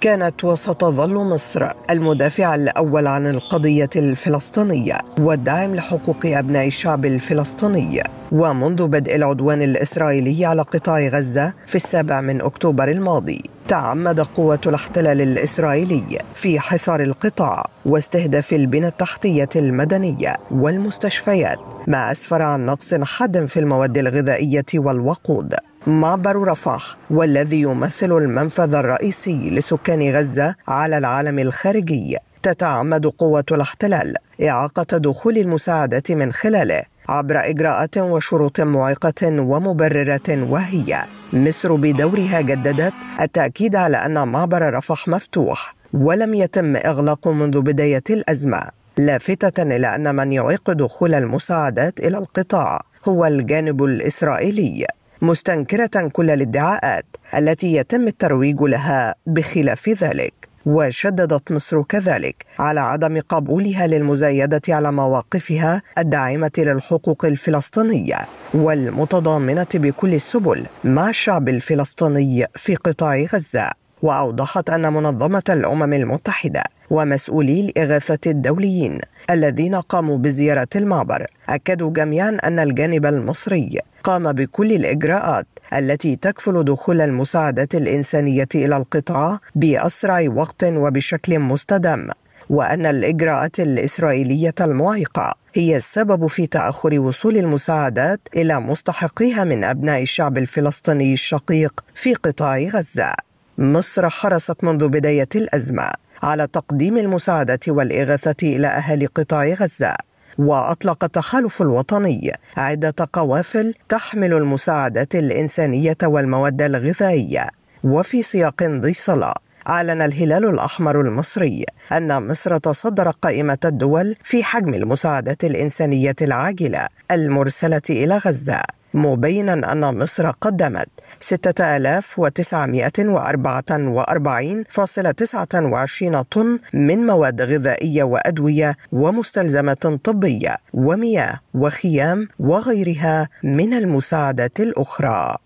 كانت وستظل مصر المدافع الأول عن القضية الفلسطينية والداعم لحقوق أبناء الشعب الفلسطيني ومنذ بدء العدوان الإسرائيلي على قطاع غزة في السابع من أكتوبر الماضي تعمد قوة الاحتلال الإسرائيلي في حصار القطاع واستهداف البنى التحتية المدنية والمستشفيات ما أسفر عن نقص حاد في المواد الغذائية والوقود معبر رفح والذي يمثل المنفذ الرئيسي لسكان غزة على العالم الخارجي تتعمد قوة الاحتلال إعاقة دخول المساعدة من خلاله عبر إجراءات وشروط معيقة ومبررة وهي مصر بدورها جددت التأكيد على أن معبر رفح مفتوح ولم يتم إغلاقه منذ بداية الأزمة لافتة إلى أن من يعيق دخول المساعدات إلى القطاع هو الجانب الإسرائيلي مستنكرة كل الادعاءات التي يتم الترويج لها بخلاف ذلك وشددت مصر كذلك على عدم قبولها للمزايدة على مواقفها الداعمة للحقوق الفلسطينية والمتضامنة بكل السبل مع الشعب الفلسطيني في قطاع غزة وأوضحت أن منظمة الأمم المتحدة ومسؤولي الإغاثة الدوليين الذين قاموا بزيارة المعبر أكدوا جميعا أن الجانب المصري قام بكل الإجراءات التي تكفل دخول المساعدات الإنسانية إلى القطاع بأسرع وقت وبشكل مستدام وأن الإجراءات الإسرائيلية المعيقة هي السبب في تأخر وصول المساعدات إلى مستحقيها من أبناء الشعب الفلسطيني الشقيق في قطاع غزة مصر حرصت منذ بداية الأزمة على تقديم المساعدة والإغاثة إلى أهالي قطاع غزة وأطلق التحالف الوطني عدة قوافل تحمل المساعدات الإنسانية والمواد الغذائية وفي سياق ذي صلة أعلن الهلال الأحمر المصري أن مصر تصدر قائمة الدول في حجم المساعدات الإنسانية العاجلة المرسلة إلى غزة مبينا أن مصر قدمت 6944.29 طن من مواد غذائية وأدوية ومستلزمات طبية ومياه وخيام وغيرها من المساعدات الأخرى